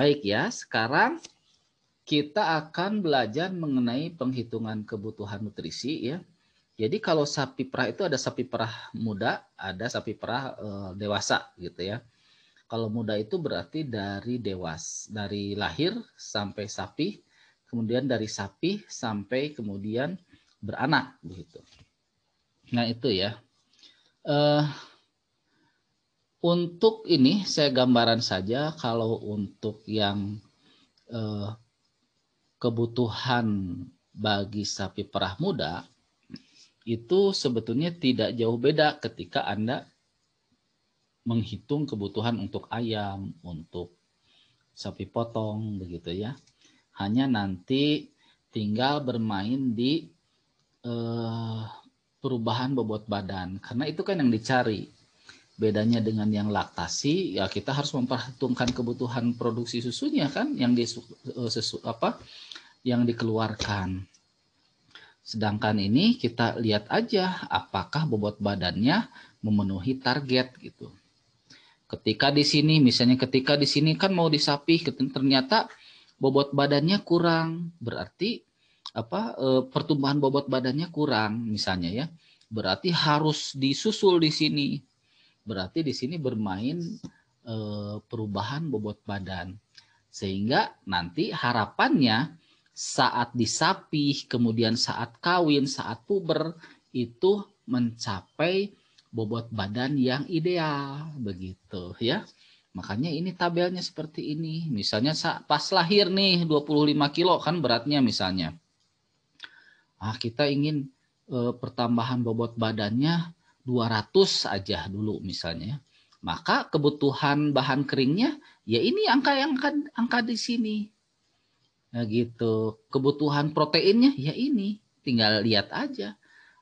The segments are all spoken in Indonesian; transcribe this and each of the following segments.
Baik ya, sekarang kita akan belajar mengenai penghitungan kebutuhan nutrisi ya. Jadi kalau sapi perah itu ada sapi perah muda, ada sapi perah e, dewasa gitu ya. Kalau muda itu berarti dari dewas, dari lahir sampai sapi, kemudian dari sapi sampai kemudian beranak begitu. Nah itu ya. E, untuk ini saya gambaran saja kalau untuk yang eh, kebutuhan bagi sapi perah muda itu sebetulnya tidak jauh beda ketika Anda menghitung kebutuhan untuk ayam, untuk sapi potong begitu ya. Hanya nanti tinggal bermain di eh, perubahan bobot badan karena itu kan yang dicari bedanya dengan yang laktasi ya kita harus memperhitungkan kebutuhan produksi susunya kan yang di eh, sesu, apa yang dikeluarkan sedangkan ini kita lihat aja apakah bobot badannya memenuhi target gitu ketika di sini misalnya ketika di sini kan mau disapih gitu, ternyata bobot badannya kurang berarti apa e, pertumbuhan bobot badannya kurang misalnya ya berarti harus disusul di sini Berarti di sini bermain eh, perubahan bobot badan. Sehingga nanti harapannya saat disapih, kemudian saat kawin, saat puber itu mencapai bobot badan yang ideal begitu ya. Makanya ini tabelnya seperti ini. Misalnya pas lahir nih 25 kilo kan beratnya misalnya. Ah, kita ingin e, pertambahan bobot badannya 200 aja dulu misalnya, ya. maka kebutuhan bahan keringnya ya ini angka yang angka, angka di sini. Nah, gitu. Kebutuhan proteinnya ya ini, tinggal lihat aja.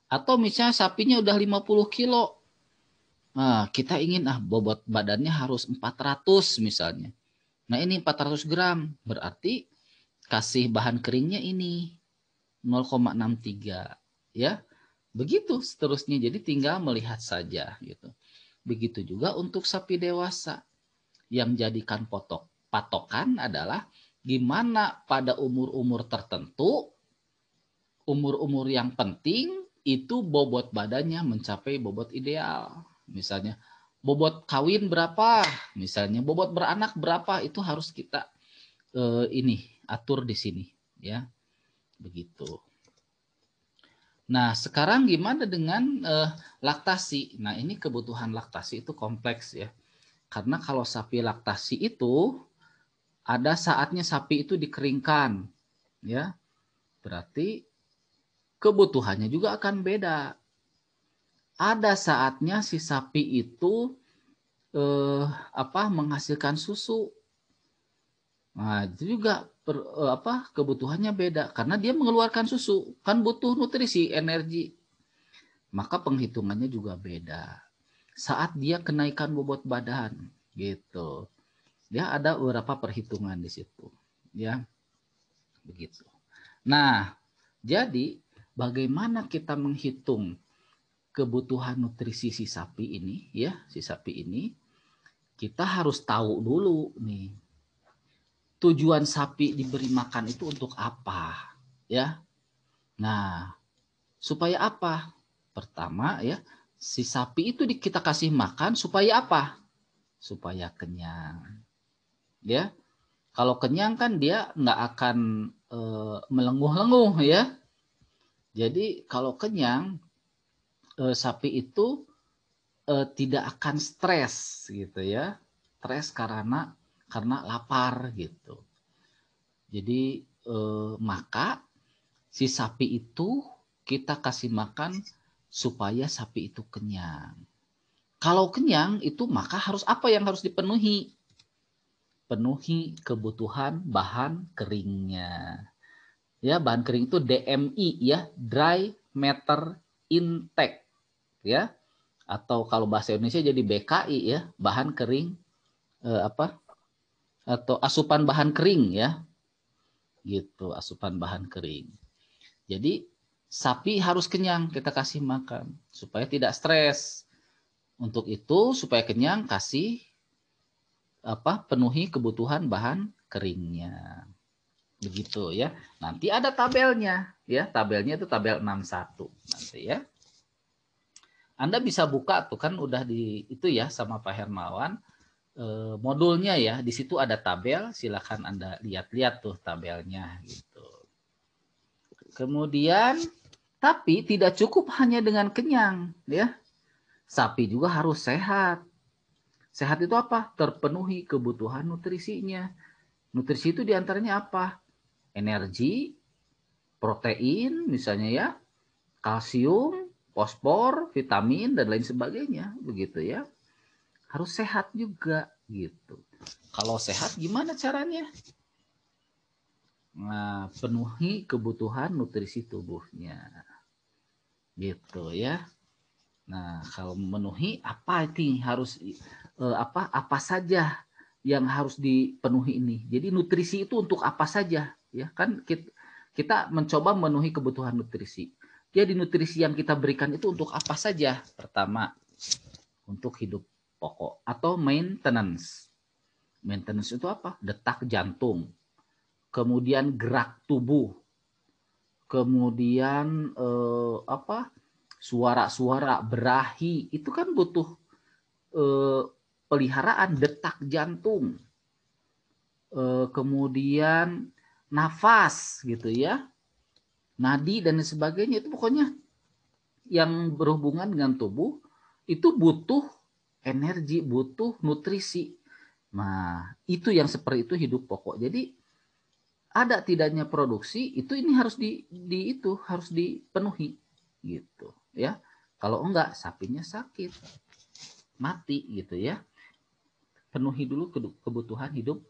Atau misalnya sapinya udah 50 kilo. Nah, kita ingin ah bobot badannya harus 400 misalnya. Nah, ini 400 gram, berarti kasih bahan keringnya ini 0,63 ya Begitu seterusnya, jadi tinggal melihat saja gitu. Begitu juga untuk sapi dewasa yang jadikan potok patokan adalah gimana pada umur-umur tertentu, umur-umur yang penting itu bobot badannya mencapai bobot ideal. Misalnya bobot kawin berapa, misalnya bobot beranak berapa itu harus kita eh, ini atur di sini ya. Begitu. Nah, sekarang gimana dengan eh, laktasi? Nah, ini kebutuhan laktasi itu kompleks ya. Karena kalau sapi laktasi itu ada saatnya sapi itu dikeringkan, ya. Berarti kebutuhannya juga akan beda. Ada saatnya si sapi itu eh, apa menghasilkan susu. Nah, itu juga per, eh, apa kebutuhannya beda karena dia mengeluarkan susu kan butuh nutrisi energi maka penghitungannya juga beda saat dia kenaikan bobot badan gitu ya ada beberapa perhitungan di situ ya begitu nah jadi bagaimana kita menghitung kebutuhan nutrisi si sapi ini ya si sapi ini kita harus tahu dulu nih tujuan sapi diberi makan itu untuk apa? Ya. Nah, supaya apa? Pertama ya, si sapi itu kita kasih makan supaya apa? Supaya kenyang. Ya. Kalau kenyang kan dia nggak akan e, melenguh-lenguh ya. Jadi kalau kenyang e, sapi itu e, tidak akan stres gitu ya. Stres karena karena lapar gitu. Jadi eh, maka si sapi itu kita kasih makan supaya sapi itu kenyang. Kalau kenyang itu maka harus apa yang harus dipenuhi? Penuhi kebutuhan bahan keringnya. Ya, bahan kering itu DMI ya, dry matter intake ya. Atau kalau bahasa Indonesia jadi BKI ya, bahan kering eh, apa? atau asupan bahan kering ya. Gitu, asupan bahan kering. Jadi sapi harus kenyang kita kasih makan supaya tidak stres. Untuk itu supaya kenyang kasih apa penuhi kebutuhan bahan keringnya. Begitu ya. Nanti ada tabelnya ya. Tabelnya itu tabel 61 nanti ya. Anda bisa buka tuh kan udah di itu ya sama Pak Hermawan Eh, modulnya ya. Di situ ada tabel, silahkan Anda lihat-lihat tuh tabelnya gitu. Kemudian tapi tidak cukup hanya dengan kenyang, ya. Sapi juga harus sehat. Sehat itu apa? Terpenuhi kebutuhan nutrisinya. Nutrisi itu diantaranya apa? Energi, protein misalnya ya, kalsium, fosfor, vitamin, dan lain sebagainya. Begitu ya harus sehat juga gitu. Kalau sehat gimana caranya? Nah, penuhi kebutuhan nutrisi tubuhnya. Gitu ya. Nah, kalau memenuhi apa itu harus eh, apa apa saja yang harus dipenuhi ini. Jadi nutrisi itu untuk apa saja ya kan kita, kita mencoba memenuhi kebutuhan nutrisi. Jadi nutrisi yang kita berikan itu untuk apa saja? Pertama, untuk hidup pokok atau maintenance. Maintenance itu apa? Detak jantung, kemudian gerak tubuh, kemudian eh, apa? suara-suara berahi itu kan butuh eh, peliharaan detak jantung. Eh, kemudian nafas gitu ya. Nadi dan sebagainya itu pokoknya yang berhubungan dengan tubuh itu butuh energi, butuh nutrisi. Nah, itu yang seperti itu hidup pokok. Jadi ada tidaknya produksi itu ini harus di, di itu harus dipenuhi gitu ya. Kalau enggak sapinya sakit, mati gitu ya. Penuhi dulu kebutuhan hidup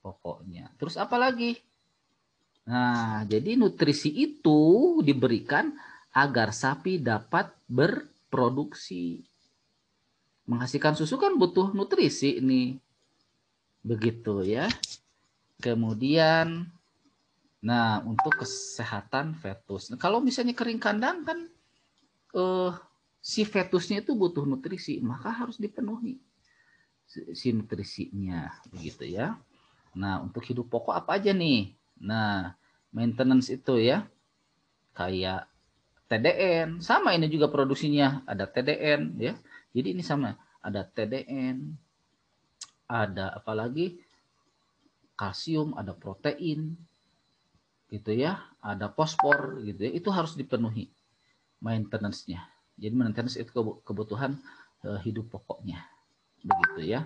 pokoknya. Terus apa lagi? Nah, jadi nutrisi itu diberikan agar sapi dapat berproduksi menghasilkan susu kan butuh nutrisi ini Begitu ya. Kemudian nah untuk kesehatan fetus. Nah, kalau misalnya kering kandang kan eh, si fetusnya itu butuh nutrisi, maka harus dipenuhi si nutrisinya begitu ya. Nah, untuk hidup pokok apa aja nih? Nah, maintenance itu ya. Kayak TDN, sama ini juga produksinya ada TDN ya. Jadi ini sama, ada TDN, ada apalagi kalsium, ada protein, gitu ya, ada fosfor, gitu ya, itu harus dipenuhi maintenance-nya. Jadi maintenance itu kebutuhan eh, hidup pokoknya, begitu ya.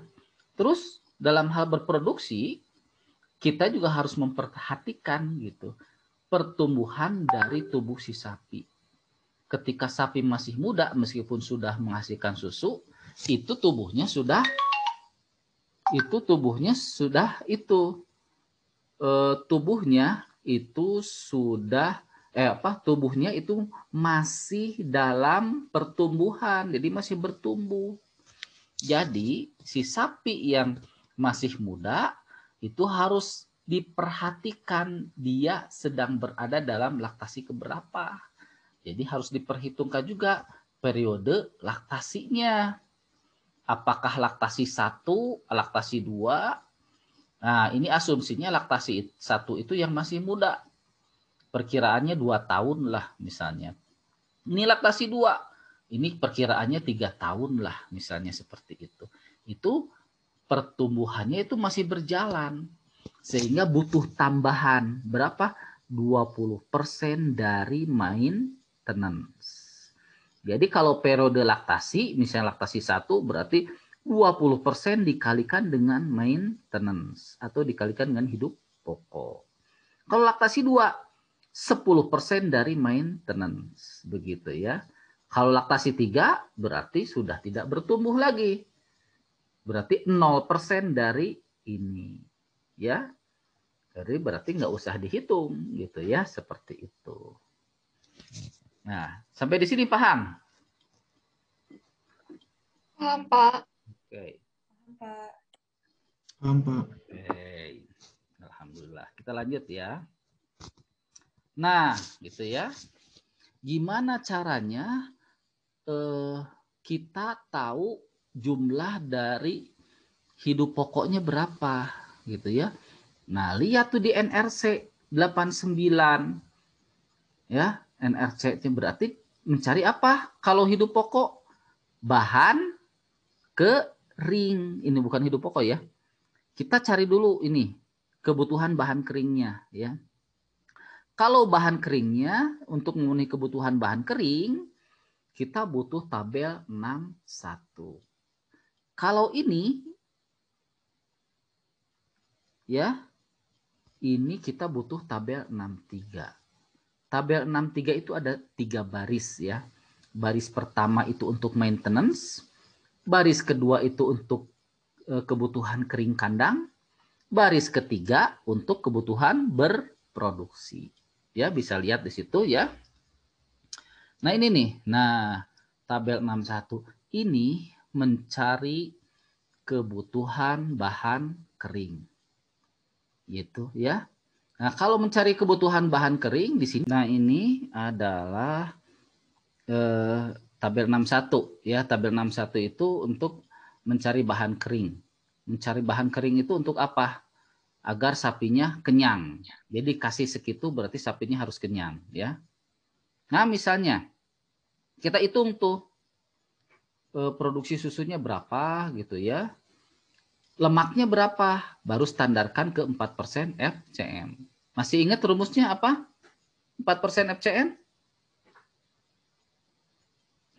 Terus dalam hal berproduksi kita juga harus memperhatikan gitu pertumbuhan dari tubuh si sapi ketika sapi masih muda meskipun sudah menghasilkan susu, itu tubuhnya sudah itu tubuhnya sudah itu e, tubuhnya itu sudah eh apa tubuhnya itu masih dalam pertumbuhan jadi masih bertumbuh jadi si sapi yang masih muda itu harus diperhatikan dia sedang berada dalam laktasi keberapa jadi harus diperhitungkan juga periode laktasinya. Apakah laktasi satu, laktasi dua? Nah, ini asumsinya laktasi satu itu yang masih muda. Perkiraannya dua tahun lah misalnya. Ini laktasi dua, Ini perkiraannya tiga tahun lah misalnya seperti itu. Itu pertumbuhannya itu masih berjalan sehingga butuh tambahan berapa 20% dari main maintenance. Jadi kalau periode laktasi, misalnya laktasi 1 berarti 20% dikalikan dengan maintenance atau dikalikan dengan hidup pokok. Kalau laktasi 2, 10% dari maintenance begitu ya. Kalau laktasi 3 berarti sudah tidak bertumbuh lagi. Berarti 0% dari ini ya. Jadi berarti nggak usah dihitung gitu ya seperti itu. Nah, sampai di sini paham? Paham, Pak. Oke. Paham, Pak. Paham, Pak. Oke. Alhamdulillah. Kita lanjut ya. Nah, gitu ya. Gimana caranya eh, kita tahu jumlah dari hidup pokoknya berapa gitu ya. Nah, lihat tuh di NRC 89 ya. NRC itu berarti mencari apa? Kalau hidup pokok bahan kering. Ini bukan hidup pokok ya. Kita cari dulu ini kebutuhan bahan keringnya ya. Kalau bahan keringnya untuk memenuhi kebutuhan bahan kering, kita butuh tabel 61. Kalau ini ya, ini kita butuh tabel 63 tabel 63 itu ada tiga baris ya. Baris pertama itu untuk maintenance, baris kedua itu untuk eh, kebutuhan kering kandang, baris ketiga untuk kebutuhan berproduksi. Ya, bisa lihat di situ ya. Nah, ini nih. Nah, tabel 61 ini mencari kebutuhan bahan kering. Gitu ya. Nah, kalau mencari kebutuhan bahan kering di sini, nah ini adalah eh, tabel 61 ya. Tabel 61 itu untuk mencari bahan kering. Mencari bahan kering itu untuk apa? Agar sapinya kenyang. Jadi kasih segitu berarti sapinya harus kenyang ya. Nah, misalnya kita hitung tuh eh, produksi susunya berapa gitu ya lemaknya berapa, baru standarkan ke 4% FCM. Masih ingat rumusnya apa? 4% FCM? 0,4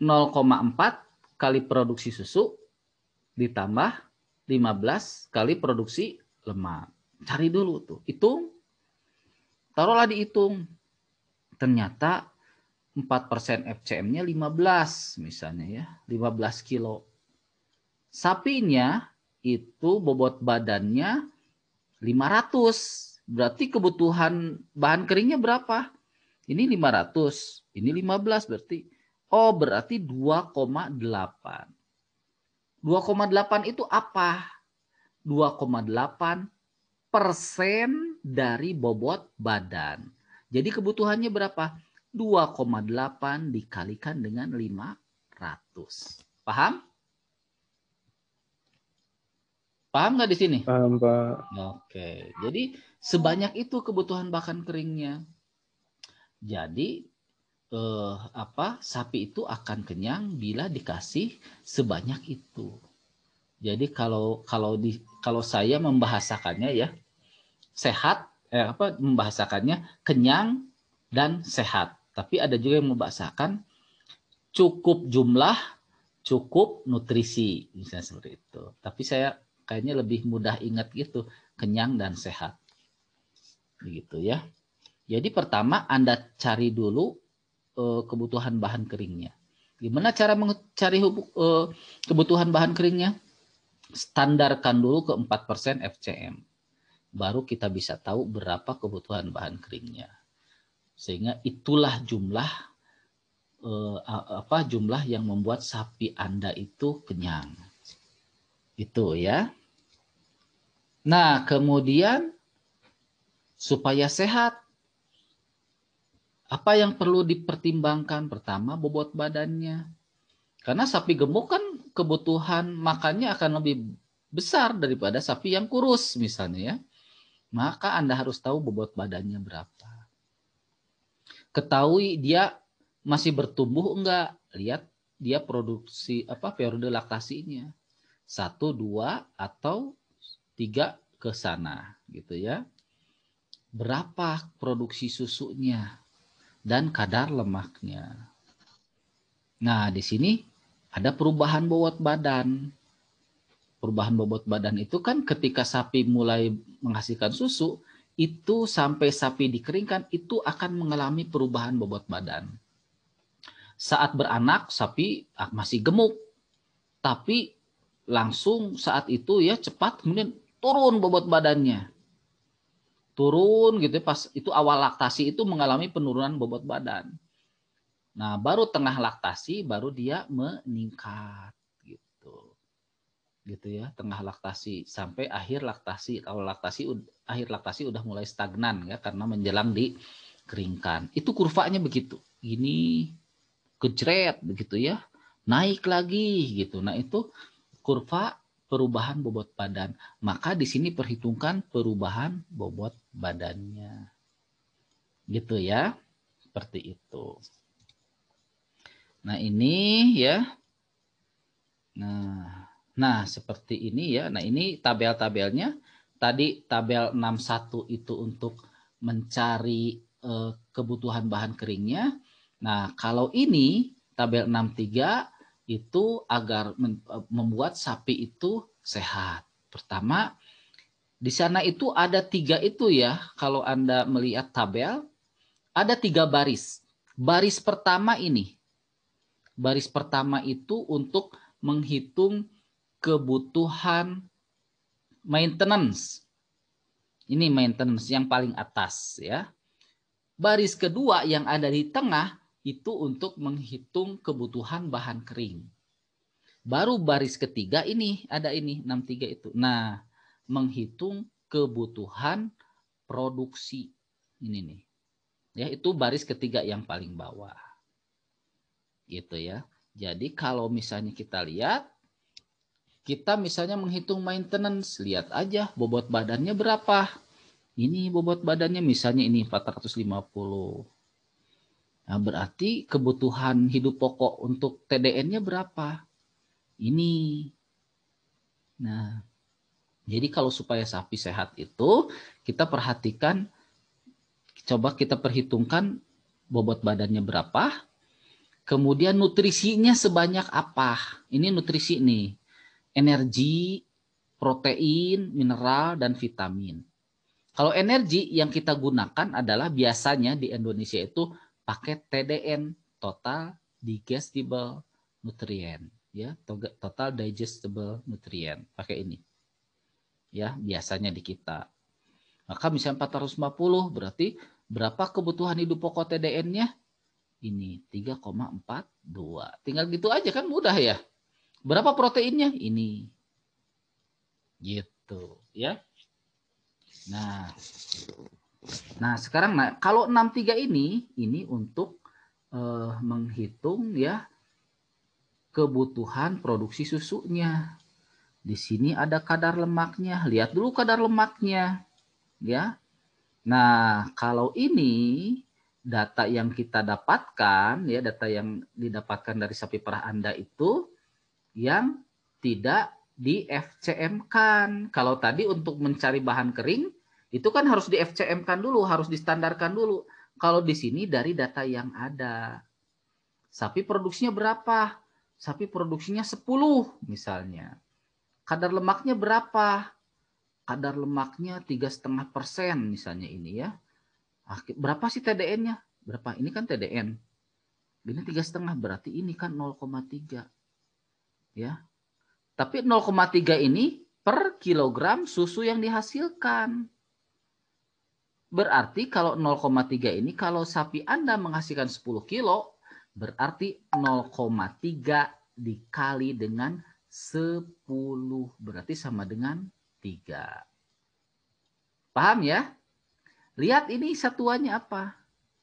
kali produksi susu ditambah 15 kali produksi lemak. Cari dulu tuh, hitung. Taruhlah dihitung. Ternyata 4% FCM-nya 15 misalnya ya, 15 kilo. Sapinya itu bobot badannya 500. Berarti kebutuhan bahan keringnya berapa? Ini 500, ini 15 berarti. Oh, berarti 2,8. 2,8 itu apa? 2,8 persen dari bobot badan. Jadi kebutuhannya berapa? 2,8 dikalikan dengan 500. Paham? Paham nggak di sini? Paham, Pak. Oke. Jadi sebanyak itu kebutuhan bahan keringnya. Jadi eh, apa sapi itu akan kenyang bila dikasih sebanyak itu. Jadi kalau kalau di kalau saya membahasakannya ya sehat eh, apa membahasakannya kenyang dan sehat. Tapi ada juga yang membahasakan cukup jumlah, cukup nutrisi misalnya seperti itu. Tapi saya kayaknya lebih mudah ingat gitu, kenyang dan sehat. Begitu ya. Jadi pertama Anda cari dulu eh, kebutuhan bahan keringnya. Gimana cara mencari hubuk, eh, kebutuhan bahan keringnya? Standarkan dulu ke 4% FCM. Baru kita bisa tahu berapa kebutuhan bahan keringnya. Sehingga itulah jumlah eh, apa jumlah yang membuat sapi Anda itu kenyang. Itu ya. Nah, kemudian supaya sehat apa yang perlu dipertimbangkan? Pertama, bobot badannya. Karena sapi gemuk kan kebutuhan makannya akan lebih besar daripada sapi yang kurus misalnya ya. Maka Anda harus tahu bobot badannya berapa. Ketahui dia masih bertumbuh enggak? Lihat dia produksi apa periode laktasinya. Satu, dua, atau tiga ke sana gitu ya. Berapa produksi susunya dan kadar lemaknya. Nah, di sini ada perubahan bobot badan. Perubahan bobot badan itu kan ketika sapi mulai menghasilkan susu, itu sampai sapi dikeringkan itu akan mengalami perubahan bobot badan. Saat beranak sapi ah, masih gemuk, tapi langsung saat itu ya cepat kemudian turun bobot badannya. Turun gitu ya, pas itu awal laktasi itu mengalami penurunan bobot badan. Nah, baru tengah laktasi baru dia meningkat gitu. Gitu ya, tengah laktasi sampai akhir laktasi. Kalau laktasi akhir laktasi udah mulai stagnan ya karena menjelang dikeringkan. Itu kurvanya begitu. Ini kejret begitu ya. Naik lagi gitu. Nah, itu kurva perubahan bobot badan. Maka di sini perhitungkan perubahan bobot badannya. Gitu ya. Seperti itu. Nah, ini ya. Nah, nah seperti ini ya. Nah, ini tabel-tabelnya. Tadi tabel 61 itu untuk mencari eh, kebutuhan bahan keringnya. Nah, kalau ini tabel 63 itu agar e, membuat sapi itu sehat. Pertama, di sana itu ada tiga itu ya, kalau Anda melihat tabel, ada tiga baris. Baris pertama ini, baris pertama itu untuk menghitung kebutuhan maintenance. Ini maintenance yang paling atas ya. Baris kedua yang ada di tengah itu untuk menghitung kebutuhan bahan kering. Baru baris ketiga ini ada ini 63 itu. Nah, menghitung kebutuhan produksi ini nih. Ya, itu baris ketiga yang paling bawah. Gitu ya. Jadi kalau misalnya kita lihat kita misalnya menghitung maintenance, lihat aja bobot badannya berapa. Ini bobot badannya misalnya ini 450 Nah, berarti kebutuhan hidup pokok untuk TDN-nya berapa? Ini. Nah, jadi kalau supaya sapi sehat itu kita perhatikan coba kita perhitungkan bobot badannya berapa, kemudian nutrisinya sebanyak apa. Ini nutrisi nih. Energi, protein, mineral dan vitamin. Kalau energi yang kita gunakan adalah biasanya di Indonesia itu pakai TDN total digestible nutrient ya total digestible nutrient pakai ini ya biasanya di kita maka misalnya 450 berarti berapa kebutuhan hidup pokok TDN-nya ini 3,42 tinggal gitu aja kan mudah ya berapa proteinnya ini gitu ya nah Nah, sekarang nah, kalau 63 ini ini untuk eh, menghitung ya kebutuhan produksi susunya. Di sini ada kadar lemaknya. Lihat dulu kadar lemaknya. Ya. Nah, kalau ini data yang kita dapatkan ya data yang didapatkan dari sapi perah Anda itu yang tidak di FCM kan. Kalau tadi untuk mencari bahan kering itu kan harus di FCM kan dulu, harus distandarkan dulu. Kalau di sini dari data yang ada. Sapi produksinya berapa? Sapi produksinya 10 misalnya. Kadar lemaknya berapa? Kadar lemaknya tiga setengah persen misalnya ini ya. Ah, berapa sih TDN-nya? Berapa? Ini kan TDN. Ini tiga setengah berarti ini kan 0,3. Ya. Tapi 0,3 ini per kilogram susu yang dihasilkan. Berarti kalau 0,3 ini kalau sapi Anda menghasilkan 10 kilo, berarti 0,3 dikali dengan 10 berarti sama dengan 3. Paham ya? Lihat ini satuannya apa?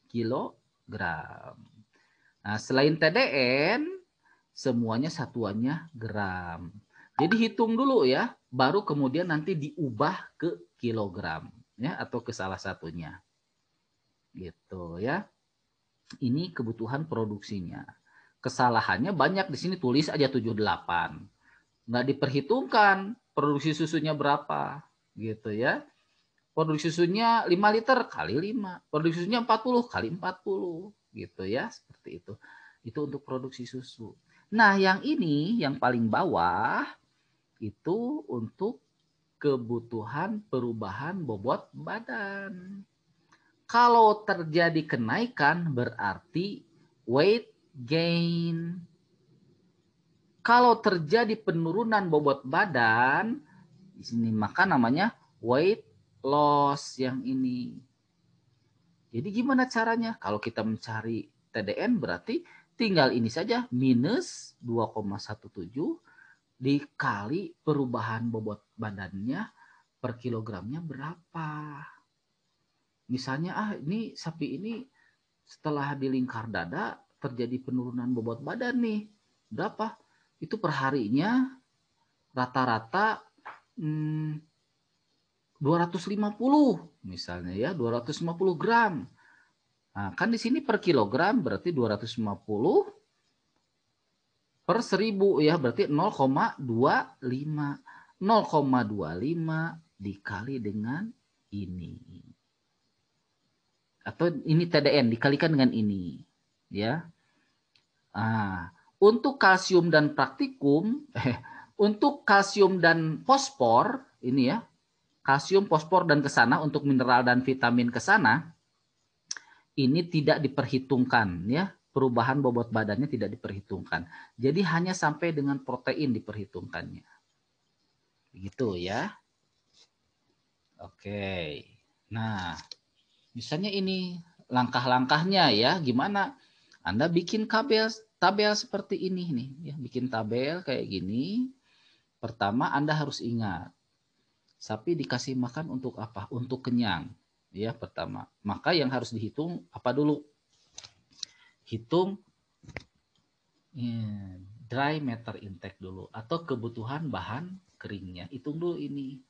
Kilogram. Nah, selain TDN semuanya satuannya gram. Jadi hitung dulu ya, baru kemudian nanti diubah ke kilogram ya atau ke salah satunya. Gitu ya. Ini kebutuhan produksinya. Kesalahannya banyak di sini tulis aja 78. Nggak diperhitungkan produksi susunya berapa gitu ya. Produksi susunya 5 liter kali 5, produksi susunya 40 kali 40 gitu ya, seperti itu. Itu untuk produksi susu. Nah, yang ini yang paling bawah itu untuk kebutuhan perubahan bobot badan. Kalau terjadi kenaikan berarti weight gain. Kalau terjadi penurunan bobot badan, di sini maka namanya weight loss yang ini. Jadi gimana caranya? Kalau kita mencari TDN berarti tinggal ini saja minus 2,17 dikali perubahan bobot badannya per kilogramnya berapa. Misalnya ah ini sapi ini setelah dilingkar dada terjadi penurunan bobot badan nih. Berapa? Itu perharinya rata-rata hmm, 250 misalnya ya 250 gram. Nah, kan di sini per kilogram berarti 250 per seribu ya berarti 0,25. 0,25 dikali dengan ini. Atau ini TDN dikalikan dengan ini. Ya. Ah, untuk kalsium dan praktikum, eh, untuk kalsium dan fosfor ini ya, kalsium, fosfor dan ke sana untuk mineral dan vitamin ke sana ini tidak diperhitungkan ya perubahan bobot badannya tidak diperhitungkan. Jadi hanya sampai dengan protein diperhitungkannya. Begitu ya. Oke. Nah, misalnya ini langkah-langkahnya ya, gimana Anda bikin tabel tabel seperti ini nih, ya, bikin tabel kayak gini. Pertama Anda harus ingat sapi dikasih makan untuk apa? Untuk kenyang. Ya, pertama. Maka yang harus dihitung apa dulu? hitung eh, dry matter intake dulu atau kebutuhan bahan keringnya. Hitung dulu ini.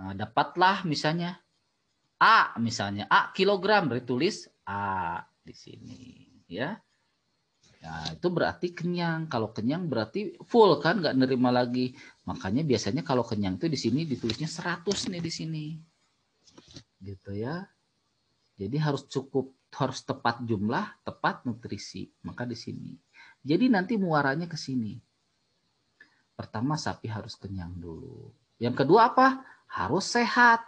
Nah, dapatlah misalnya A misalnya A kilogram ditulis A di sini ya. Nah, itu berarti kenyang. Kalau kenyang berarti full kan nggak nerima lagi. Makanya biasanya kalau kenyang tuh di sini ditulisnya 100 nih di sini. Gitu ya. Jadi harus cukup harus tepat jumlah, tepat nutrisi. Maka di sini. Jadi nanti muaranya ke sini. Pertama sapi harus kenyang dulu. Yang kedua apa? Harus sehat.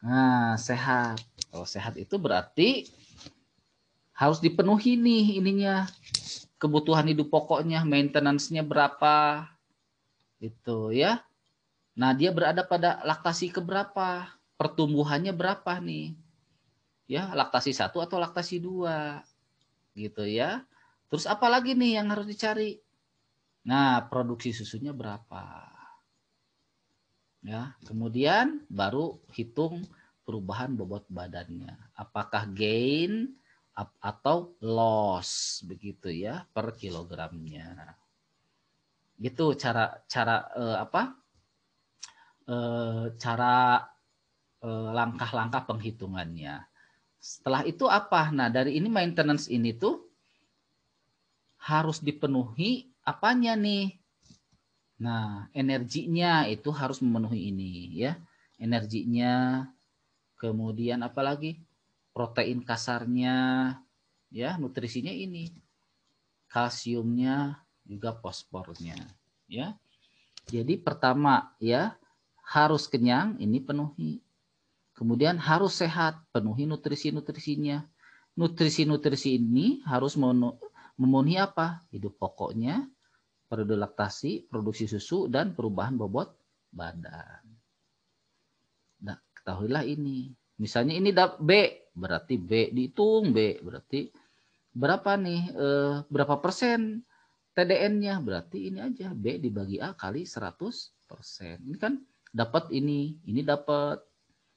Nah, sehat. Kalau sehat itu berarti harus dipenuhi nih ininya. Kebutuhan hidup pokoknya, maintenance-nya berapa. Itu ya. Nah, dia berada pada laktasi keberapa? Pertumbuhannya berapa nih? ya laktasi satu atau laktasi dua gitu ya terus apa lagi nih yang harus dicari nah produksi susunya berapa ya kemudian baru hitung perubahan bobot badannya apakah gain atau loss begitu ya per kilogramnya gitu cara cara eh, apa eh, cara eh, langkah-langkah eh, penghitungannya setelah itu apa? Nah, dari ini maintenance ini tuh harus dipenuhi apanya nih? Nah, energinya itu harus memenuhi ini ya. Energinya kemudian apalagi protein kasarnya ya, nutrisinya ini. Kalsiumnya juga fosfornya ya. Jadi pertama ya harus kenyang ini penuhi. Kemudian harus sehat, penuhi nutrisi-nutrisinya. Nutrisi-nutrisi ini harus memenuhi apa? Hidup pokoknya, periode laktasi, produksi susu, dan perubahan bobot badan. Nah, ketahuilah ini. Misalnya ini B, berarti B dihitung B, berarti berapa nih, eh, berapa persen TDN-nya? Berarti ini aja, B dibagi A kali 100 persen. Ini kan dapat ini, ini dapat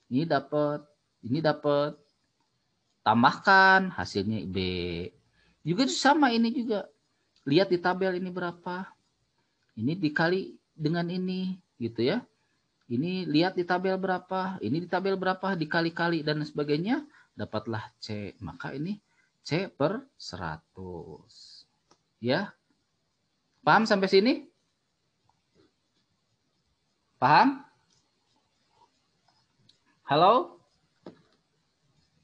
ini dapat, ini dapat. Tambahkan hasilnya B. Juga sama ini juga. Lihat di tabel ini berapa. Ini dikali dengan ini gitu ya. Ini lihat di tabel berapa, ini di tabel berapa, dikali-kali dan sebagainya, dapatlah C. Maka ini C per 100. Ya. Paham sampai sini? Paham? Halo?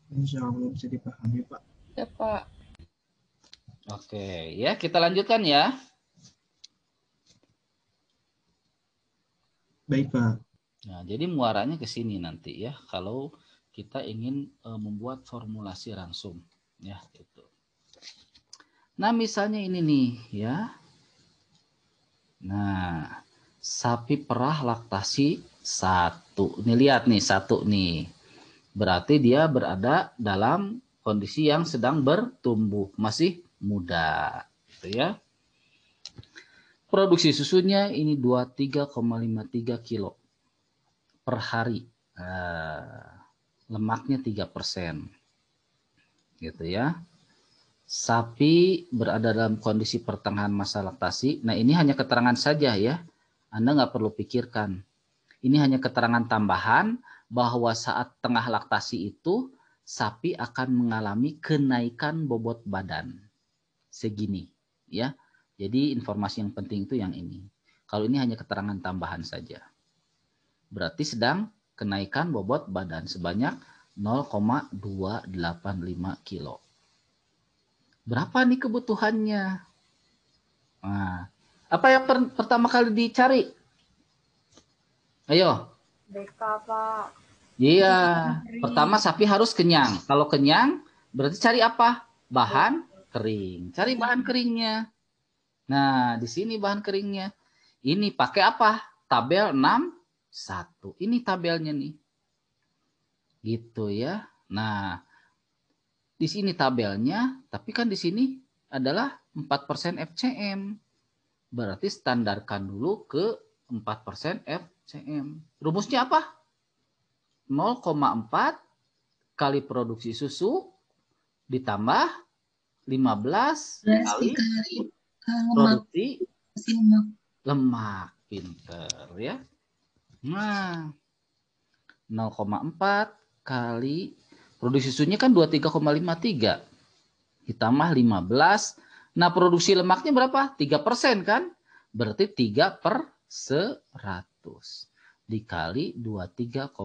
Insya Allah bisa dipahami, Pak. Ya, Pak. Oke, ya kita lanjutkan ya. Baik, Pak. Nah, jadi muaranya ke sini nanti ya kalau kita ingin e, membuat formulasi langsung ya itu. Nah, misalnya ini nih ya. Nah, sapi perah laktasi satu. Ini lihat nih satu nih. Berarti dia berada dalam kondisi yang sedang bertumbuh, masih muda, gitu ya. Produksi susunya ini 23,53 kilo per hari. Eh, lemaknya 3 persen. Gitu ya. Sapi berada dalam kondisi pertengahan masa laktasi. Nah ini hanya keterangan saja ya. Anda nggak perlu pikirkan ini hanya keterangan tambahan bahwa saat tengah laktasi itu sapi akan mengalami kenaikan bobot badan segini ya. Jadi informasi yang penting itu yang ini. Kalau ini hanya keterangan tambahan saja. Berarti sedang kenaikan bobot badan sebanyak 0,285 kilo. Berapa nih kebutuhannya? Nah, apa yang per pertama kali dicari? Ayo. BK, Pak. Iya. Pertama sapi harus kenyang. Kalau kenyang berarti cari apa? Bahan kering. Cari bahan keringnya. Nah, di sini bahan keringnya. Ini pakai apa? Tabel 6 1. Ini tabelnya nih. Gitu ya. Nah, di sini tabelnya, tapi kan di sini adalah 4% FCM. Berarti standarkan dulu ke 4% FCM cm. Rumusnya apa? 0,4 kali produksi susu ditambah 15 kali eh, produksi lemak. Pinter ya. Nah, 0,4 kali produksi susunya kan 23,53 ditambah 15. Nah, produksi lemaknya berapa? 3 persen kan? Berarti 3 per 100 dikali 23,53.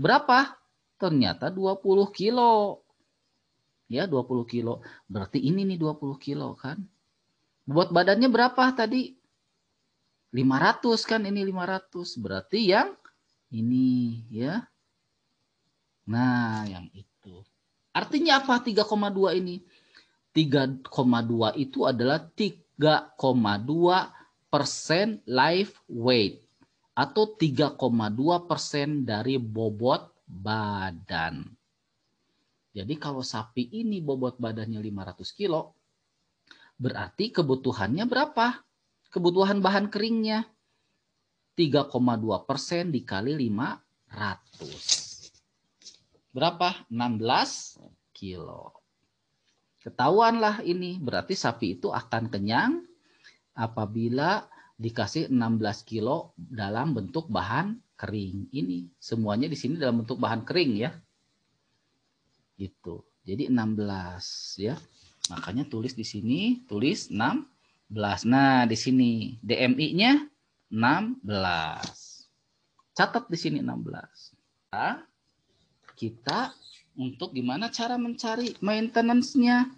Berapa? Ternyata 20 kilo. Ya, 20 kilo. Berarti ini nih 20 kilo kan. Buat badannya berapa tadi? 500 kan ini 500. Berarti yang ini ya. Nah, yang itu. Artinya apa 3,2 ini? 3,2 itu adalah 3,2 persen live weight atau 3,2 persen dari bobot badan. Jadi kalau sapi ini bobot badannya 500 kilo, berarti kebutuhannya berapa? Kebutuhan bahan keringnya 3,2 persen dikali 500. Berapa? 16 kilo. Ketahuanlah ini, berarti sapi itu akan kenyang apabila dikasih 16 kilo dalam bentuk bahan kering ini. Semuanya di sini dalam bentuk bahan kering ya. Gitu. Jadi 16 ya. Makanya tulis di sini, tulis 16. Nah, di sini DMI-nya 16. Catat di sini 16. Nah, kita untuk gimana cara mencari maintenance-nya?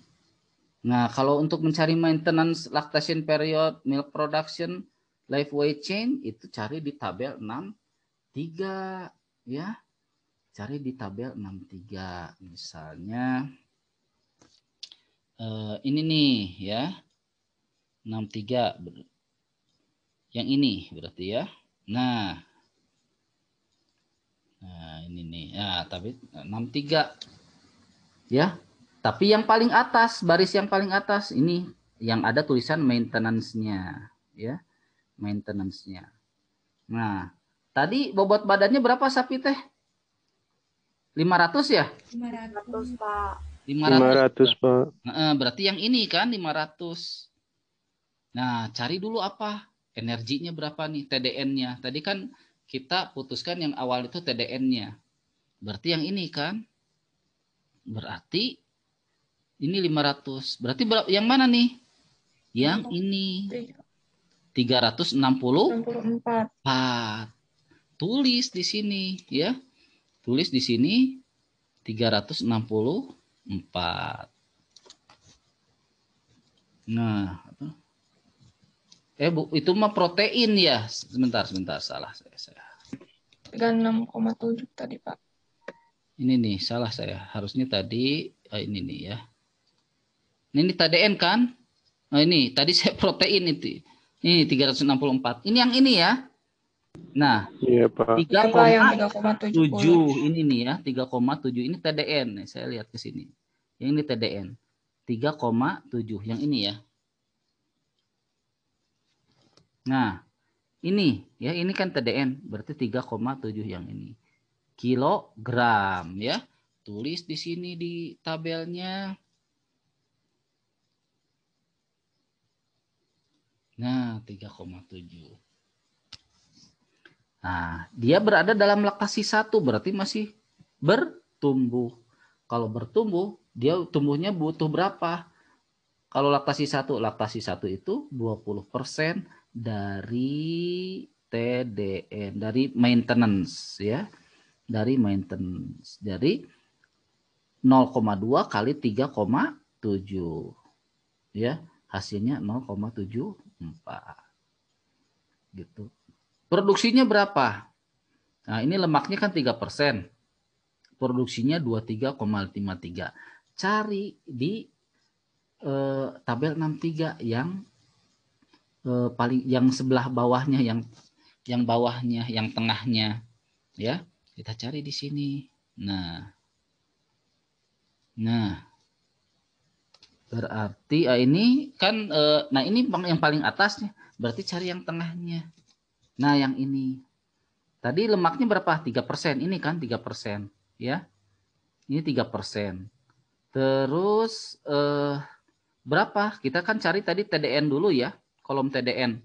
Nah, kalau untuk mencari maintenance lactation period, milk production, life weight chain itu cari di tabel 63 ya. Cari di tabel 63 misalnya eh, ini nih ya. 63 yang ini berarti ya. Nah. Nah, ini nih. Ya, nah, tapi 63 eh, ya. Tapi yang paling atas, baris yang paling atas ini yang ada tulisan maintenance-nya, ya. Maintenance-nya. Nah, tadi bobot badannya berapa sapi teh? 500 ya? 500, Pak. 500, 500 Pak. Nah, berarti yang ini kan 500. Nah, cari dulu apa? Energinya berapa nih TDN-nya? Tadi kan kita putuskan yang awal itu TDN-nya. Berarti yang ini kan? Berarti ini 500. Berarti yang mana nih? Yang ini. 364. Tulis di sini ya. Tulis di sini 364. Nah, apa? Eh, Bu, itu mah protein ya. Sebentar, sebentar, salah saya. saya. 36,7 tadi, Pak. Ini nih, salah saya. Harusnya tadi eh, ini nih ya. Ini TDN kan? Oh ini tadi saya protein itu. Ini 364. Ini yang ini ya. Nah, iya, Pak. 3,7 ini nih ya, 3,7 ini TDN. Saya lihat ke sini. Yang ini TDN. 3,7 yang ini ya. Nah, ini ya, ini kan TDN, berarti 3,7 yang ini. Kilogram ya. Tulis di sini di tabelnya. Nah, 3,7. Nah, dia berada dalam lokasi satu berarti masih bertumbuh. Kalau bertumbuh, dia tumbuhnya butuh berapa? Kalau laktasi 1, laktasi 1 itu 20% dari TDN, dari maintenance ya. Dari maintenance. Dari 0,2 kali 3,7 ya hasilnya 0,7 4. Gitu. Produksinya berapa? Nah, ini lemaknya kan 3%. Produksinya 23,53. Cari di eh, tabel 63 yang eh, paling yang sebelah bawahnya yang yang bawahnya, yang tengahnya ya. Kita cari di sini. Nah. Nah, Berarti ah, ini kan eh, nah ini yang paling atasnya, berarti cari yang tengahnya. Nah, yang ini. Tadi lemaknya berapa? 3%. Ini kan 3%, ya. Ini 3%. Terus eh berapa? Kita kan cari tadi TDN dulu ya, kolom TDN.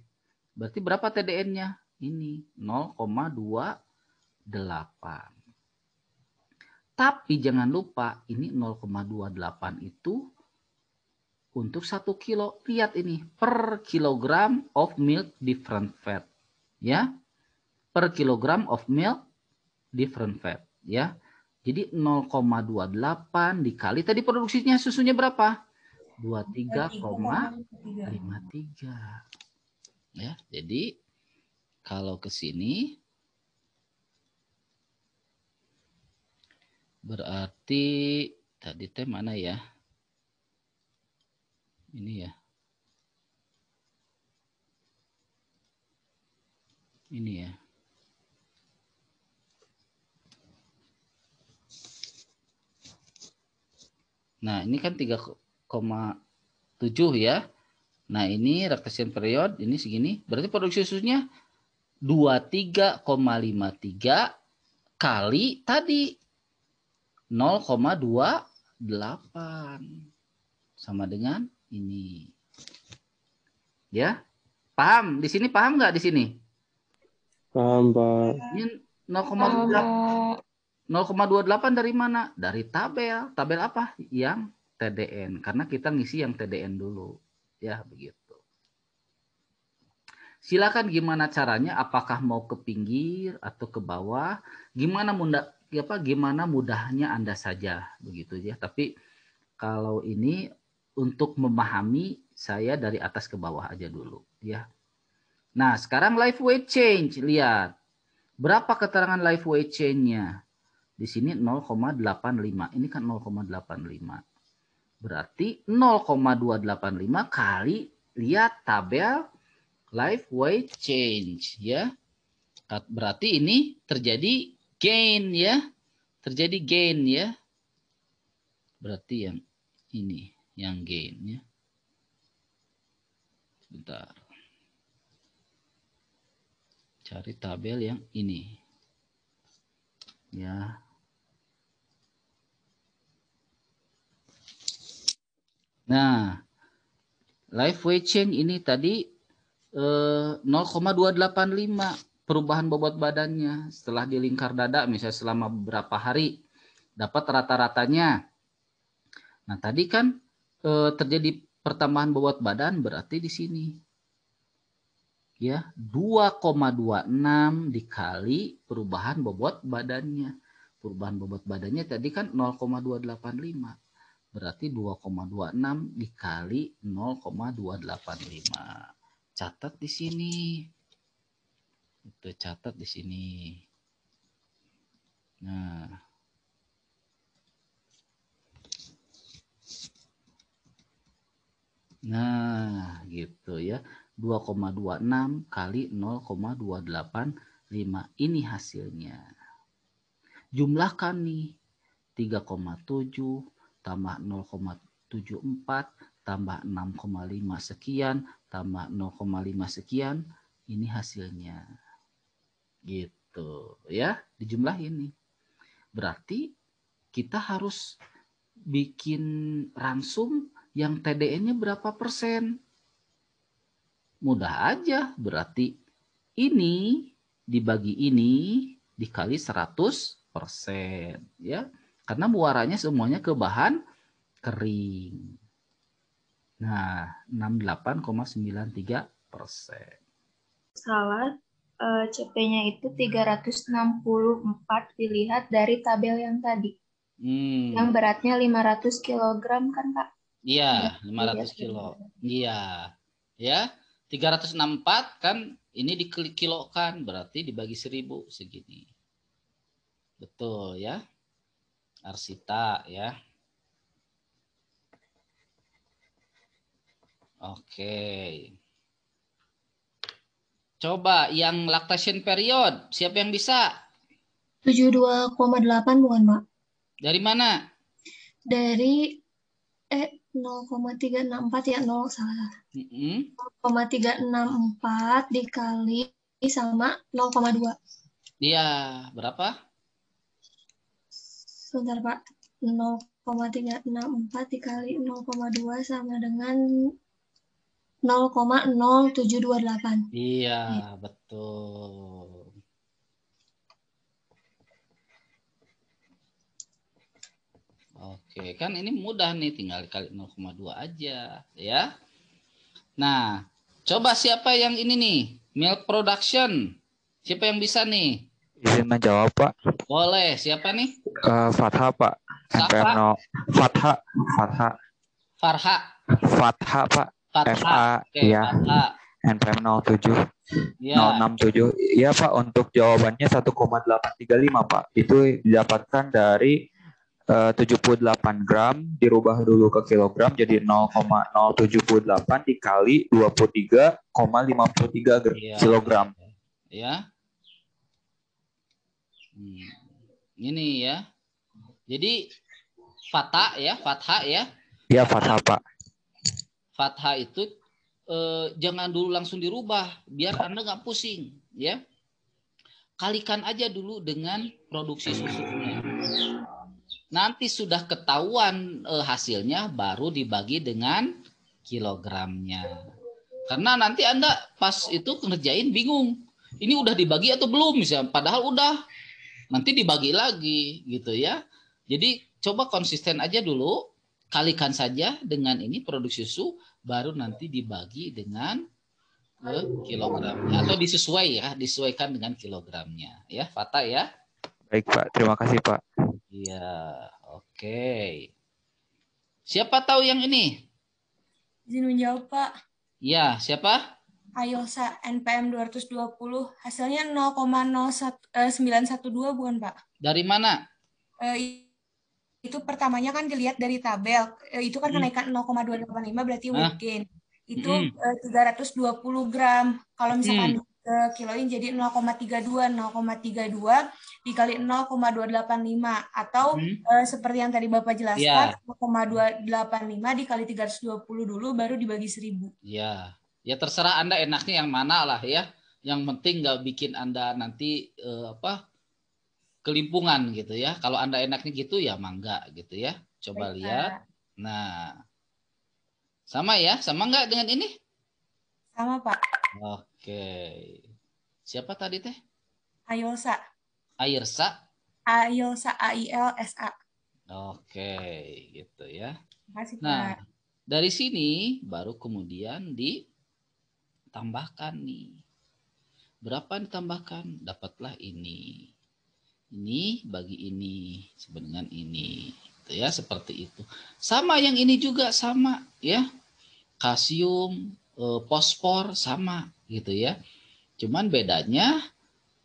Berarti berapa TDN-nya? Ini 0,28. Tapi jangan lupa ini 0,28 itu untuk satu kilo, lihat ini, per kilogram of milk different fat. Ya, per kilogram of milk different fat. Ya, jadi 0,28 dikali tadi produksinya susunya berapa? 23,53. Ya, jadi kalau ke sini berarti tadi teh mana ya? ini ya ini ya Nah, ini kan 3,7 ya. Nah, ini recession period, ini segini. Berarti produksi susunya 23,53 kali tadi 0,28 sama dengan ini. Ya, paham? Di sini paham nggak di sini? Paham, Pak. Ini 0,28 dari mana? Dari tabel. Tabel apa? Yang TDN. Karena kita ngisi yang TDN dulu. Ya, begitu. Silakan gimana caranya? Apakah mau ke pinggir atau ke bawah? Gimana mudah apa gimana mudahnya Anda saja begitu ya. Tapi kalau ini untuk memahami saya dari atas ke bawah aja dulu ya. Nah, sekarang life weight change lihat. Berapa keterangan life weight change-nya? Di sini 0,85. Ini kan 0,85. Berarti 0,285 kali lihat tabel life weight change ya. Berarti ini terjadi gain ya. Terjadi gain ya. Berarti yang ini yang gainnya sebentar cari tabel yang ini ya nah live weight change ini tadi eh, 0,285 perubahan bobot badannya setelah di lingkar dada misalnya selama beberapa hari dapat rata-ratanya nah tadi kan eh, terjadi pertambahan bobot badan berarti di sini. Ya, 2,26 dikali perubahan bobot badannya. Perubahan bobot badannya tadi kan 0,285. Berarti 2,26 dikali 0,285. Catat di sini. Itu catat di sini. Nah, Nah, gitu ya. 2,26 kali 0,285 ini hasilnya. Jumlahkan nih 3,7 tambah 0,74 tambah 6,5 sekian tambah 0,5 sekian ini hasilnya. Gitu ya, dijumlahin nih. Berarti kita harus bikin ransum yang TDN-nya berapa persen? Mudah aja, berarti ini dibagi ini dikali 100 persen. Ya. Karena muaranya semuanya ke bahan kering. Nah, 68,93 persen. Salah, eh, CP-nya itu 364 dilihat dari tabel yang tadi. Hmm. Yang beratnya 500 kg kan, Kak? Iya, 500 iya, iya, iya. kilo. Iya. Ya, 364 kan ini kilokan, berarti dibagi 1000 segini. Betul ya. Arsita ya. Oke. Coba yang lactation period, siapa yang bisa? 72,8 bukan, Pak. Dari mana? Dari eh 0,364 ya 0 salah. Mm -hmm. 0,364 dikali sama 0,2. Iya, berapa? Sebentar, Pak. 0,364 dikali 0,2 sama dengan 0,0728. Iya, betul. Oke, kan ini mudah nih tinggal kali 0,2 aja ya. Nah, coba siapa yang ini nih? Milk production. Siapa yang bisa nih? Izin menjawab, Pak. Boleh. Siapa nih? Uh, Fatha, Pak. Siapa? No. Fatha. Fatha. Farha. Fatha, Pak. Fatha. A Okay, ya. Fatha. NPM 07. Ya. 067. Iya Pak, untuk jawabannya 1,835 Pak. Itu didapatkan dari Eh, puluh 78 gram dirubah dulu ke kilogram jadi 0,078 dikali 23,53 gram ya. kilogram. Ya. Hmm. Ini ya. Jadi fata ya, fathah ya. Ya fatha Pak. Fathah itu eh, jangan dulu langsung dirubah biar Anda nggak pusing ya. Kalikan aja dulu dengan produksi susunya. Nanti sudah ketahuan eh, hasilnya baru dibagi dengan kilogramnya. Karena nanti Anda pas itu ngerjain bingung. Ini udah dibagi atau belum misalnya padahal udah. Nanti dibagi lagi gitu ya. Jadi coba konsisten aja dulu, kalikan saja dengan ini produksi susu baru nanti dibagi dengan eh, kilogramnya atau disesuai ya, disesuaikan dengan kilogramnya ya, Fata ya. Baik Pak, terima kasih Pak. Iya, oke. Okay. Siapa tahu yang ini? Izin menjawab Pak. Iya, siapa? Ayosa NPM 220 hasilnya 0,0912 eh, bukan Pak? Dari mana? Eh, itu pertamanya kan dilihat dari tabel. Eh, itu kan hmm. kenaikan 0,285 berarti mungkin. weekend. Itu hmm. 320 eh, gram. Kalau misalkan hmm per kiloin jadi 0,32 0,32 dikali 0,285 atau hmm. uh, seperti yang tadi Bapak jelaskan yeah. Iya. 0,285 dikali 320 dulu baru dibagi 1000. Ya. Yeah. Ya terserah Anda enaknya yang mana lah ya. Yang penting nggak bikin Anda nanti uh, apa kelimpungan gitu ya. Kalau Anda enaknya gitu ya mangga gitu ya. Coba Baik, lihat. Nah. Sama ya? Sama enggak dengan ini? Sama, Pak. Oke. Oh. Oke, Siapa tadi teh? Ayosa. Ayersa? Ayosa A I L S A. Oke, gitu ya. Makasih, nah, dari sini baru kemudian ditambahkan nih. Berapa ditambahkan? Dapatlah ini. Ini bagi ini, sebenarnya ini. Gitu ya, seperti itu. Sama yang ini juga sama ya. Kalsium Pospor eh, sama gitu ya. Cuman bedanya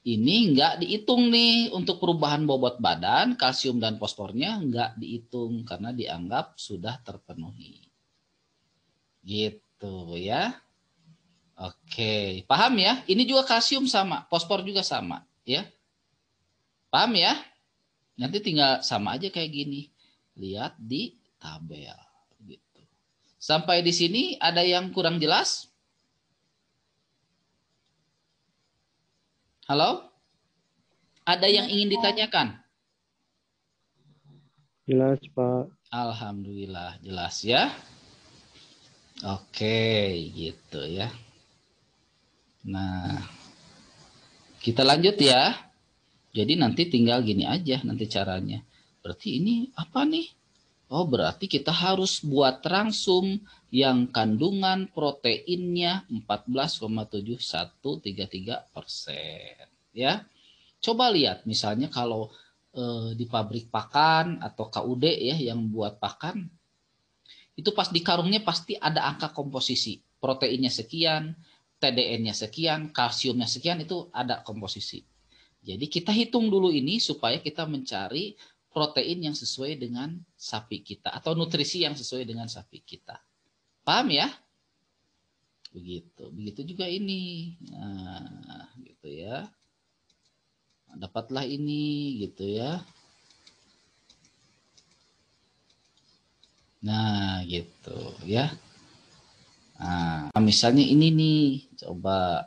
ini nggak dihitung nih untuk perubahan bobot badan, kalsium dan fosfornya nggak dihitung karena dianggap sudah terpenuhi. Gitu ya. Oke, paham ya? Ini juga kalsium sama, fosfor juga sama ya. Paham ya? Nanti tinggal sama aja kayak gini. Lihat di tabel. Sampai di sini ada yang kurang jelas? Halo? Ada yang ingin ditanyakan? Jelas, Pak. Alhamdulillah, jelas ya. Oke, gitu ya. Nah, kita lanjut ya. Jadi nanti tinggal gini aja nanti caranya. Berarti ini apa nih? Oh, berarti kita harus buat rangsum yang kandungan proteinnya 14,7133 persen. Ya, coba lihat misalnya kalau eh, di pabrik pakan atau KUD ya yang buat pakan, itu pas di karungnya pasti ada angka komposisi proteinnya sekian, TDN-nya sekian, kalsiumnya sekian itu ada komposisi. Jadi kita hitung dulu ini supaya kita mencari protein yang sesuai dengan sapi kita atau nutrisi yang sesuai dengan sapi kita. Paham ya? Begitu. Begitu juga ini. Nah, gitu ya. Dapatlah ini gitu ya. Nah, gitu ya. Nah, misalnya ini nih, coba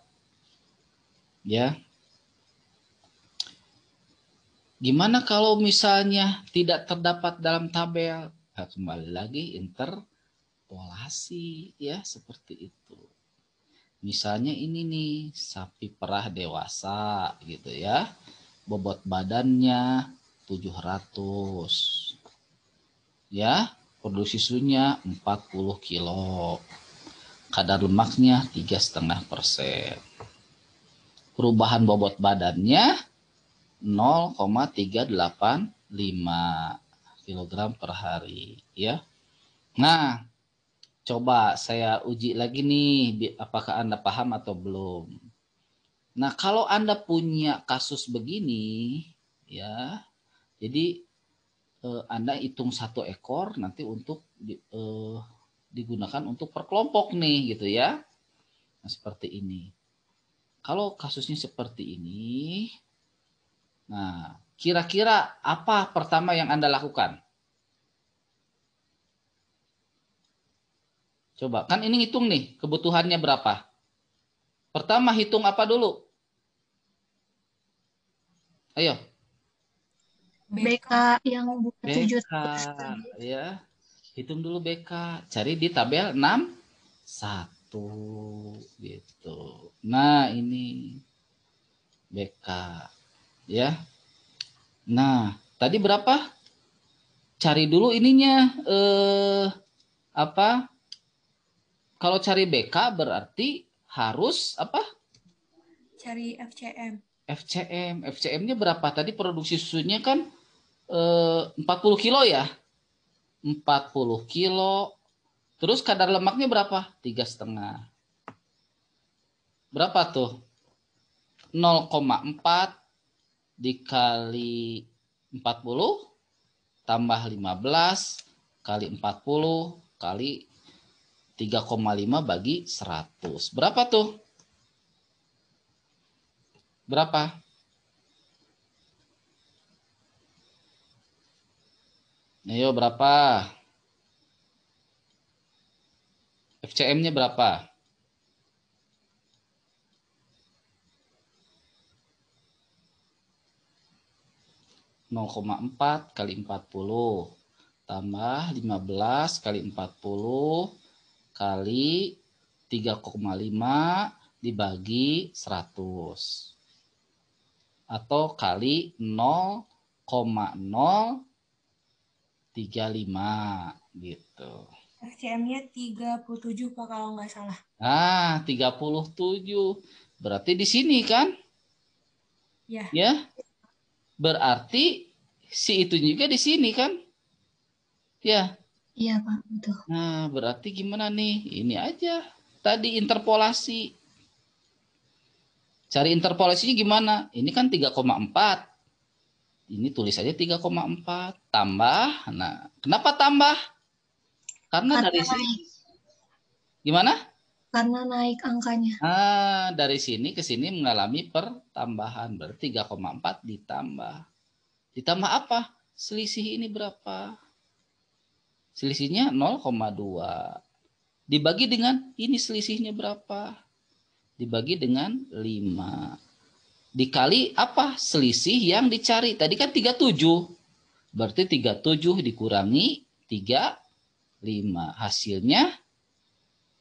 ya. Gimana kalau misalnya tidak terdapat dalam tabel? Nah, kembali lagi interpolasi ya seperti itu. Misalnya ini nih sapi perah dewasa gitu ya. Bobot badannya 700. Ya, produksi susunya 40 kilo. Kadar lemaknya 3,5 persen. Perubahan bobot badannya 0,385 kg per hari ya. Nah, coba saya uji lagi nih apakah Anda paham atau belum. Nah, kalau Anda punya kasus begini ya. Jadi eh, Anda hitung satu ekor nanti untuk eh, digunakan untuk per kelompok nih gitu ya. Nah, seperti ini. Kalau kasusnya seperti ini, Nah, kira-kira apa pertama yang Anda lakukan? Coba, kan ini hitung nih, kebutuhannya berapa. Pertama hitung apa dulu? Ayo. BK yang BK, ya. Hitung dulu BK, cari di tabel 6 1 gitu. Nah, ini BK ya. Nah, tadi berapa? Cari dulu ininya eh apa? Kalau cari BK berarti harus apa? Cari FCM. FCM, FCM-nya berapa? Tadi produksi susunya kan eh, 40 kilo ya? 40 kilo. Terus kadar lemaknya berapa? Tiga setengah. Berapa tuh? 0,4 dikali 40 tambah 15 kali 40 kali 3,5 bagi 100. Berapa tuh? Berapa? Ayo berapa? FCM-nya berapa? berapa? 0,4 kali 40 tambah 15 kali 40 kali 3,5 dibagi 100 atau kali 0,035 gitu. RCM-nya 37 Pak kalau nggak salah. Ah, 37. Berarti di sini kan? Iya. Ya. Ya, Berarti si itu juga di sini kan? Ya. Iya, Pak, betul. Nah, berarti gimana nih? Ini aja. Tadi interpolasi. Cari interpolasinya gimana? Ini kan 3,4. Ini tulis aja 3,4 tambah. Nah, kenapa tambah? Karena Atau dari sini. Gimana? karena naik angkanya. Nah, dari sini ke sini mengalami pertambahan. Berarti 3,4 ditambah. Ditambah apa? Selisih ini berapa? Selisihnya 0,2. Dibagi dengan ini selisihnya berapa? Dibagi dengan 5. Dikali apa? Selisih yang dicari. Tadi kan 37. Berarti 37 dikurangi 35. Hasilnya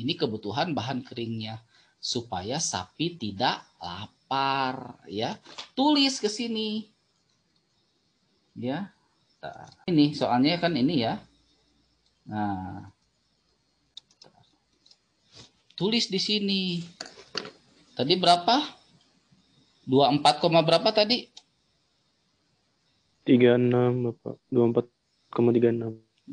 Ini kebutuhan bahan keringnya supaya sapi tidak lapar ya. Tulis ke sini. Ya. Ini soalnya kan ini ya. Nah. Tulis di sini. Tadi berapa? 24, berapa tadi? 36, Bapak. 24,36. 24,36.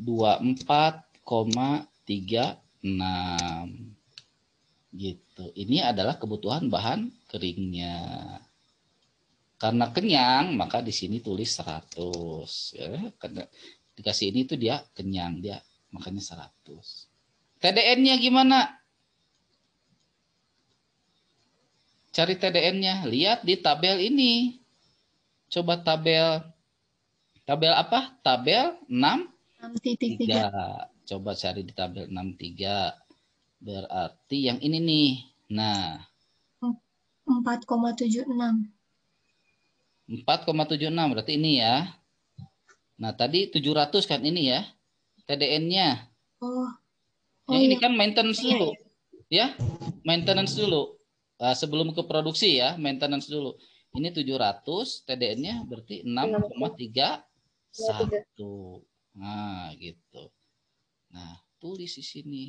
Gitu. Ini adalah kebutuhan bahan keringnya. Karena kenyang, maka di sini tulis 100. Ya, karena dikasih ini tuh dia kenyang, dia makanya 100. TDN-nya gimana? Cari TDN-nya, lihat di tabel ini. Coba tabel tabel apa? Tabel 6 titik Coba cari di tabel 63. Berarti yang ini nih. Nah. 4,76. 4,76 berarti ini ya. Nah, tadi 700 kan ini ya. TDN-nya. Oh. oh yang oh, ini iya. kan maintenance iya, dulu. Iya. Ya, maintenance dulu. Uh, sebelum ke produksi ya, maintenance dulu. Ini 700, TDN-nya berarti 6,31. Iya, nah, gitu. Nah, tulis di sini.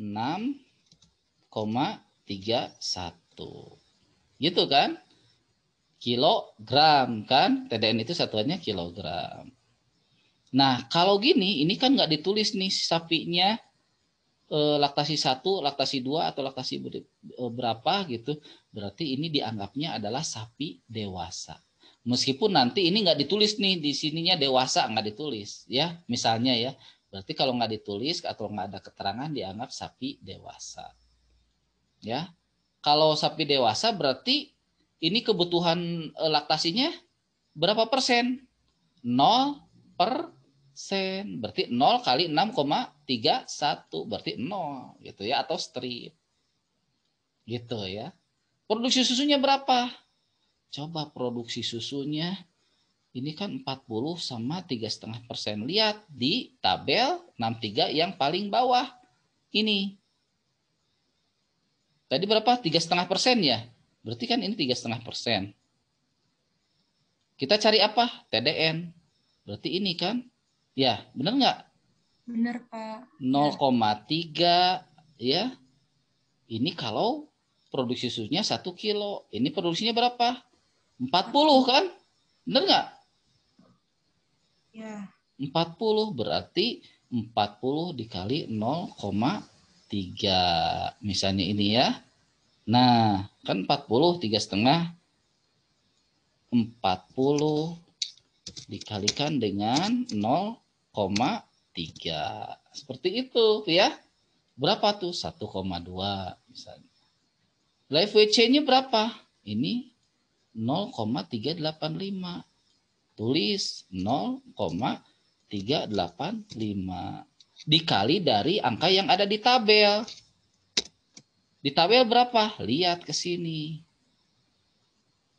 6,31. Gitu kan? Kilogram kan? TDN itu satuannya kilogram. Nah, kalau gini, ini kan nggak ditulis nih sapinya eh, laktasi 1, laktasi 2, atau laktasi eh, berapa gitu. Berarti ini dianggapnya adalah sapi dewasa meskipun nanti ini nggak ditulis nih di sininya dewasa nggak ditulis ya misalnya ya berarti kalau nggak ditulis atau nggak ada keterangan dianggap sapi dewasa ya kalau sapi dewasa berarti ini kebutuhan eh, laktasinya berapa persen 0 persen berarti 0 kali 6,31 berarti 0 gitu ya atau strip gitu ya produksi susunya berapa Coba produksi susunya ini kan 40 sama tiga setengah persen. Lihat di tabel 63 yang paling bawah. Ini. Tadi berapa? tiga setengah persen ya? Berarti kan ini tiga setengah persen. Kita cari apa? TDN. Berarti ini kan? Ya, benar nggak? Benar, Pak. 0,3 ya. Ini kalau produksi susunya 1 kilo. Ini produksinya berapa? 40 kan? Benar nggak? Ya. 40 berarti 40 dikali 0,3 misalnya ini ya. Nah, kan 40 3 setengah 40 dikalikan dengan 0,3 seperti itu ya. Berapa tuh? 1,2 misalnya. Life WC-nya berapa? Ini 0,385. Tulis 0,385 dikali dari angka yang ada di tabel. Di tabel berapa? Lihat ke sini.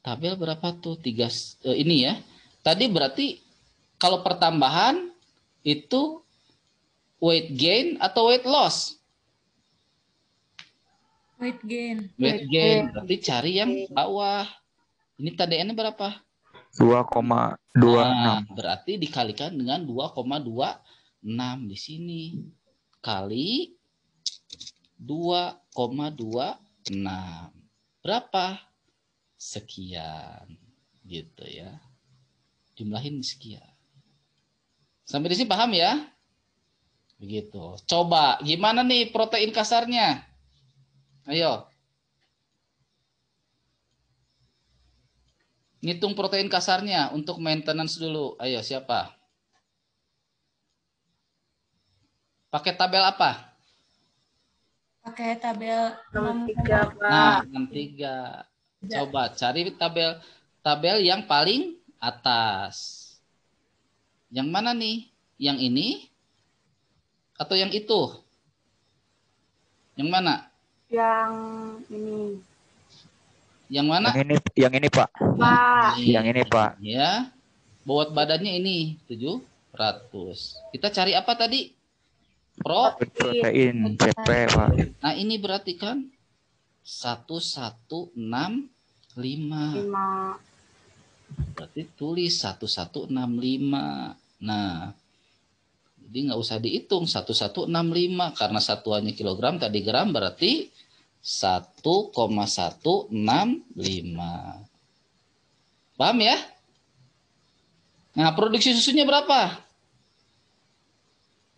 Tabel berapa tuh? Tiga, eh, ini ya. Tadi berarti kalau pertambahan itu weight gain atau weight loss? Weight gain. Weight gain. Berarti cari yang bawah. Ini TDN-nya berapa? 2,26. Nah, berarti dikalikan dengan 2,26 di sini. Kali 2,26. Berapa? Sekian. Gitu ya. Jumlahin sekian. Sampai di sini paham ya? Begitu. Coba, gimana nih protein kasarnya? Ayo. Ngitung protein kasarnya untuk maintenance dulu. Ayo siapa? Pakai tabel apa? Pakai tabel 63, Nah, 63. Coba cari tabel tabel yang paling atas. Yang mana nih? Yang ini atau yang itu? Yang mana? Yang ini. Yang mana? Yang ini, yang ini Pak. Pak. Ini. Yang ini Pak. Ya. buat badannya ini 700. Kita cari apa tadi? Pro protein iya. CP Pak. Nah, ini berarti kan 1165. 5. Berarti tulis 1165. Nah, jadi nggak usah dihitung 1165 karena satuannya kilogram tadi gram berarti 1,165. Paham ya? Nah, produksi susunya berapa?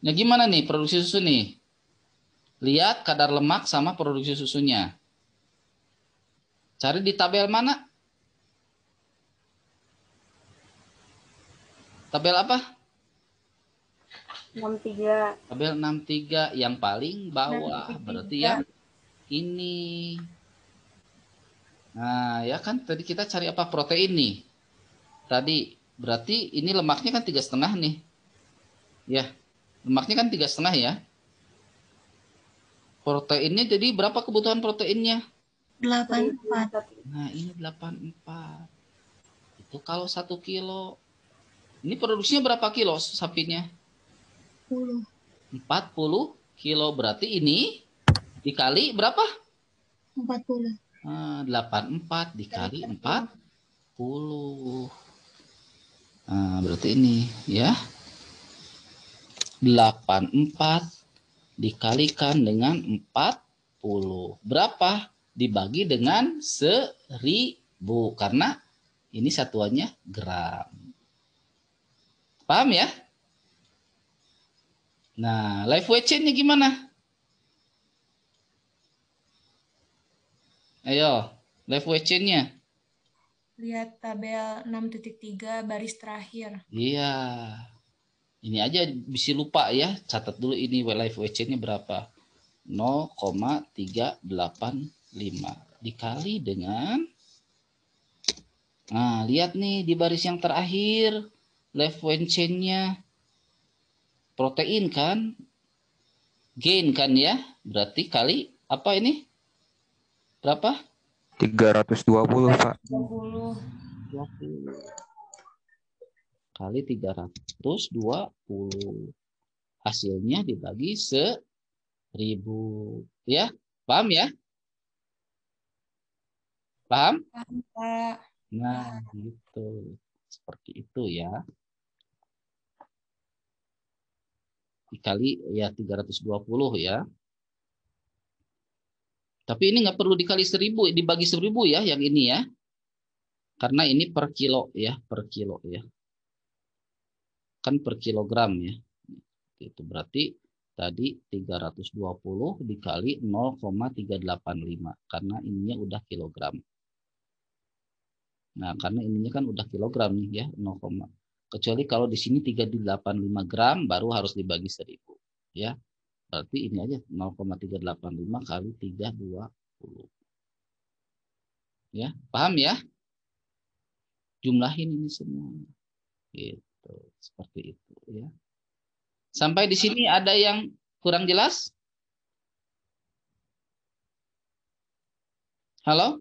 Nah, gimana nih produksi susu nih? Lihat kadar lemak sama produksi susunya. Cari di tabel mana? Tabel apa? 63. Tabel 63 yang paling bawah, 63. berarti ya ini. Nah, ya kan tadi kita cari apa protein nih. Tadi berarti ini lemaknya kan tiga setengah nih. Ya, lemaknya kan tiga setengah ya. Proteinnya jadi berapa kebutuhan proteinnya? 84. Nah, ini 84. Itu kalau satu kilo. Ini produksinya berapa kilo sapinya? 10. 40 kilo berarti ini dikali berapa? 40. Ah, 84 dikali 40. Ah, berarti ini ya. 84 dikalikan dengan 40. Berapa? Dibagi dengan 1000 karena ini satuannya gram. Paham ya? Nah, live weight nya gimana? Ayo, live chain nya Lihat tabel 6.3 baris terakhir. Iya. Ini aja bisa lupa ya. Catat dulu ini live chain nya berapa. 0,385 dikali dengan Nah, lihat nih di baris yang terakhir left way chain-nya protein kan? Gain kan ya? Berarti kali apa ini? berapa? 320, Pak. 320. Kali 320. Hasilnya dibagi 1000. Ya, paham ya? Paham? Paham, Pak. Nah, gitu. Seperti itu ya. Dikali ya 320 ya. Tapi ini nggak perlu dikali seribu, dibagi seribu ya yang ini ya. Karena ini per kilo ya, per kilo ya. Kan per kilogram ya. Itu berarti tadi 320 dikali 0,385 karena ininya udah kilogram. Nah, karena ininya kan udah kilogram nih ya, 0, kecuali kalau di sini 385 gram baru harus dibagi seribu, ya. Berarti ini aja 0,385 kali 320. Ya, paham ya? Jumlahin ini semua. Gitu, seperti itu ya. Sampai di sini ada yang kurang jelas? Halo?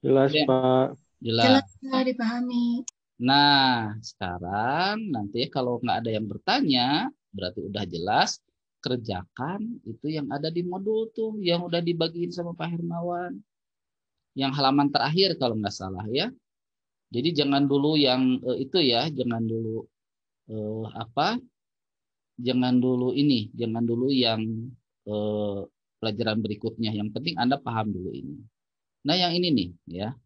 Jelas, ya. Pak. Jelas. Jelas dipahami. Nah, sekarang nanti kalau nggak ada yang bertanya, berarti udah jelas kerjakan itu yang ada di modul tuh yang udah dibagiin sama Pak Hermawan. Yang halaman terakhir kalau nggak salah ya. Jadi jangan dulu yang eh, itu ya, jangan dulu eh, apa? Jangan dulu ini, jangan dulu yang eh, pelajaran berikutnya. Yang penting Anda paham dulu ini. Nah, yang ini nih ya.